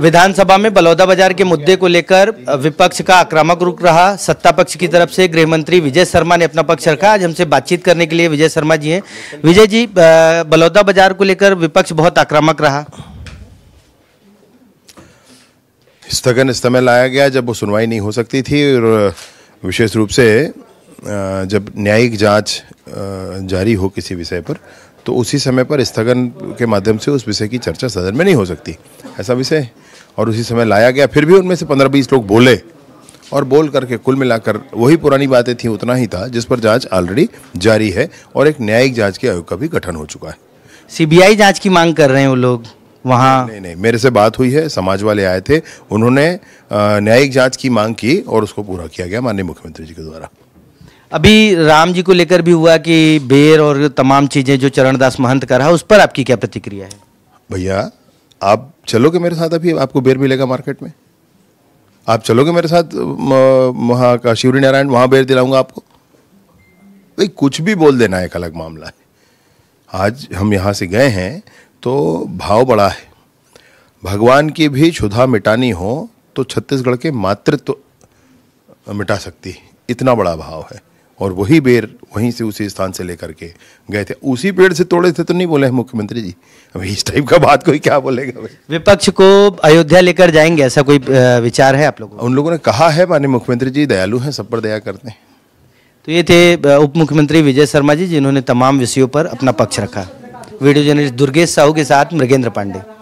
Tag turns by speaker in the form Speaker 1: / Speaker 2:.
Speaker 1: विधानसभा में बलौदा बाजार के मुद्दे को लेकर विपक्ष का आक्रामक रुख रहा सत्ता पक्ष की तरफ से गृह मंत्री विजय शर्मा ने अपना पक्ष रखा आज हमसे बातचीत करने के लिए विजय शर्मा जी हैं विजय जी बलौदा बाजार को लेकर विपक्ष बहुत आक्रामक रहा
Speaker 2: स्थगन इस समय लाया गया जब वो सुनवाई नहीं हो सकती थी और विशेष रूप से जब न्यायिक जांच जारी हो किसी विषय पर तो उसी समय पर स्थगन के माध्यम से उस विषय की चर्चा सदन में नहीं हो सकती ऐसा विषय और उसी समय लाया गया फिर भी उनमें से पंद्रह बीस लोग बोले और बोल करके कुल मिलाकर वही पुरानी बातें थी उतना ही था जिस पर जांच ऑलरेडी जारी है और एक न्यायिक जांच के आयोग का भी गठन हो चुका है
Speaker 1: सीबीआई जांच की मांग कर रहे हैं वो लोग वहाँ नहीं नहीं
Speaker 2: मेरे से बात हुई है समाज वाले आए थे उन्होंने न्यायिक जांच की मांग की और उसको पूरा किया गया माननीय मुख्यमंत्री जी के द्वारा
Speaker 1: अभी राम जी को लेकर भी हुआ कि बेर और तमाम चीज़ें जो चरणदास महंत कर रहा है उस पर आपकी क्या प्रतिक्रिया है भैया आप
Speaker 2: चलोगे मेरे साथ अभी आपको बेर मिलेगा मार्केट में आप चलोगे मेरे साथ वहाँ का शिवरी नारायण वहाँ बेर दिलाऊंगा आपको भाई कुछ भी बोल देना एक अलग मामला है आज हम यहाँ से गए हैं तो भाव बड़ा है भगवान की भी क्षुधा मिटानी हो तो छत्तीसगढ़ के मातृत्व तो मिटा सकती है इतना बड़ा भाव है और वही बेर वहीं से उसी स्थान से लेकर के गए थे उसी पेड़ से तोड़े थे तो नहीं बोले मुख्यमंत्री जी अभी इस टाइप का बात कोई क्या बोलेगा भाई
Speaker 1: विपक्ष को अयोध्या लेकर जाएंगे ऐसा कोई विचार है आप लोगों उन लोगों ने कहा है माननीय मुख्यमंत्री जी दयालु हैं सब पर दया करते हैं तो ये थे उप मुख्यमंत्री विजय शर्मा जी जिन्होंने तमाम विषयों पर अपना पक्ष रखा वीडियो जर्नलिस्ट दुर्गेश साहू के साथ मृगेंद्र पांडे